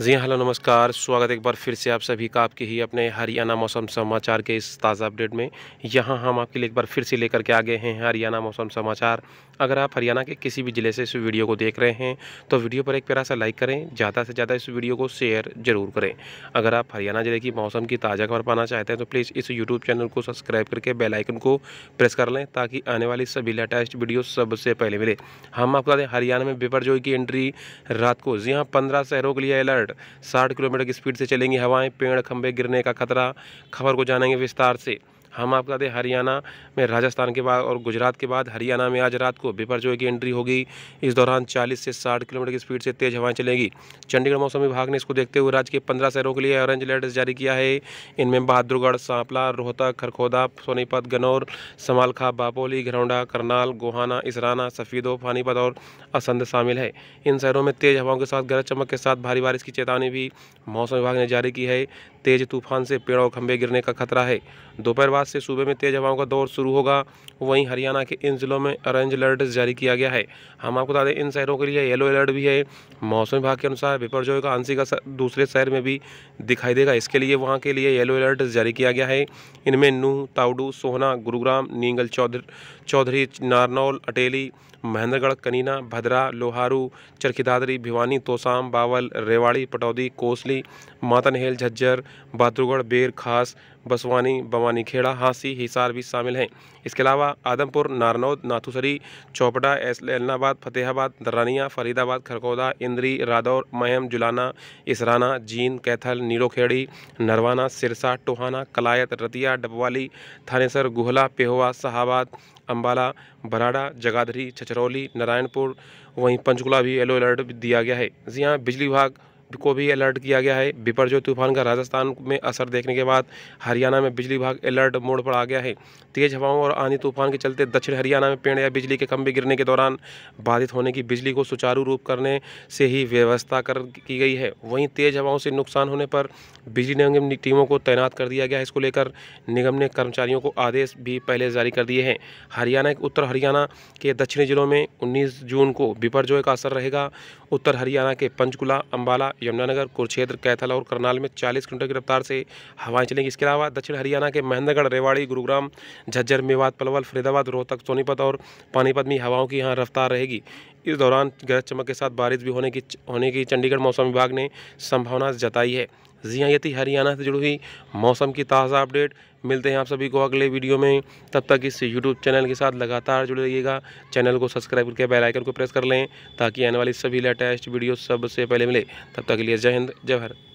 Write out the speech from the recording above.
जी हाँ, हेलो नमस्कार स्वागत एक बार फिर से आप सभी का आपके ही अपने हरियाणा मौसम समाचार के इस ताज़ा अपडेट में यहाँ हम आपके लिए एक बार फिर से लेकर के आ गए हैं हरियाणा मौसम समाचार अगर आप हरियाणा के किसी भी ज़िले से इस वीडियो को देख रहे हैं तो वीडियो पर एक प्यारा सा लाइक करें ज़्यादा से ज़्यादा इस वीडियो को शेयर ज़रूर करें अगर आप हरियाणा ज़िले की मौसम की ताज़ा खबर पाना चाहते हैं तो प्लीज़ इस यूट्यूब चैनल को सब्सक्राइब करके बेलाइकन को प्रेस कर लें ताकि आने वाली सभी लेटेस्ट वीडियो सबसे पहले मिले हम आपको बता दें हरियाणा में बेपर की एंट्री रात को जी हाँ पंद्रह शहरों के लिए अलर्ट साठ साठ किलोमीटर की स्पीड से चलेंगी हवाएं पेड़ खंभे गिरने का खतरा खबर को जानेंगे विस्तार से हम आपको बता दें हरियाणा में राजस्थान के बाद और गुजरात के बाद हरियाणा में आज रात को पेपर की एंट्री होगी इस दौरान चालीस से साठ किलोमीटर की स्पीड से तेज़ हवाएं चलेंगी चंडीगढ़ मौसम विभाग ने इसको देखते हुए राज्य के पंद्रह शहरों के लिए ऑरेंज अलर्ट जारी किया है इनमें बहादुरगढ़ सांपला रोहतक खरखोदा सोनीपत गनौर समालखा बापोली घरौंडा करनाल गोहाना इसराना सफ़ीदो फानीपत और असंध शामिल है इन शहरों में तेज़ हवाओं के साथ गरज चमक के साथ भारी बारिश की चेतावनी भी मौसम विभाग ने जारी की है तेज़ तूफान से पेड़ और खंभे गिरने का खतरा है दोपहर बाद से सूबे में तेज़ हवाओं का दौर शुरू होगा वहीं हरियाणा के इन ज़िलों में ऑरेंज अलर्ट जारी किया गया है हम आपको बता दें इन शहरों के लिए येलो अलर्ट भी है मौसम विभाग के अनुसार बिपरजोय का आंसी का दूसरे शहर में भी दिखाई देगा इसके लिए वहाँ के लिए येलो अलर्ट जारी किया गया है इनमें नूह ताउडू सोहना गुरुग्राम नींगल चौधरी नारनौल अटेली महेंद्रगढ़ कनीना भद्रा लोहारू चरखी दादरी भिवानी तोसाम बावल रेवाड़ी पटौदी कोसली मातनहेल झज्जर बहादुरगढ़ बेर खास बसवानी बवानी खेड़ा हाँसी हिसार भी शामिल हैं इसके अलावा आदमपुर नारनौद नाथुसरी चौपटा एलनाबाद फतेहाबाद दरानिया फरीदाबाद खरखौदा इंद्री रादौर महम जुलाना इसराना जींद कैथल नीलोखेड़ी नरवाना सिरसा टोहाना कलायत रतिया डबवाली थानेसर गुहला पेहवा शहाबाद अम्बाला बराड़ा जगाधरी छछरौली नारायणपुर वहीं पंचकुला भी येलो अलर्ट दिया गया है जी हाँ बिजली विभाग को भी अलर्ट किया गया है बिपरजो तूफान का राजस्थान में असर देखने के बाद हरियाणा में बिजली विभाग अलर्ट मोड पर आ गया है तेज़ हवाओं और आंधी तूफान के चलते दक्षिण हरियाणा में पेड़ या बिजली के खंभे गिरने के दौरान बाधित होने की बिजली को सुचारू रूप करने से ही व्यवस्था कर की गई है वहीं तेज़ हवाओं से नुकसान होने पर बिजली निगम टीमों को तैनात कर दिया गया है इसको लेकर निगम ने कर्मचारियों को आदेश भी पहले जारी कर दिए हैं हरियाणा उत्तर हरियाणा के दक्षिणी जिलों में उन्नीस जून को बिपरजोय का असर रहेगा उत्तर हरियाणा के पंचकुला अम्बाला यमुनानगर कुरुक्षेत्र कैथल और करनाल में चालीस किलोमीटर की रफ्तार से हवाएं चलेंगी इसके अलावा दक्षिण हरियाणा के महेंद्रगढ़ रेवाड़ी गुरुग्राम झज्जर मेवात पलवल फरीदाबाद रोहतक सोनीपत और पानीपत में हवाओं की यहाँ रफ्तार रहेगी इस दौरान गरज चमक के साथ बारिश भी होने की होने की चंडीगढ़ मौसम विभाग ने संभावना जताई है जी हाँ हरियाणा से जुड़ी हुई मौसम की ताज़ा अपडेट मिलते हैं आप सभी को अगले वीडियो में तब तक इस यूट्यूब चैनल के साथ लगातार जुड़े रहिएगा चैनल को सब्सक्राइब करके बेल आइकन को प्रेस कर लें ताकि आने वाली सभी लेटेस्ट वीडियो सबसे पहले मिले तब तक के लिए जय हिंद जय भारत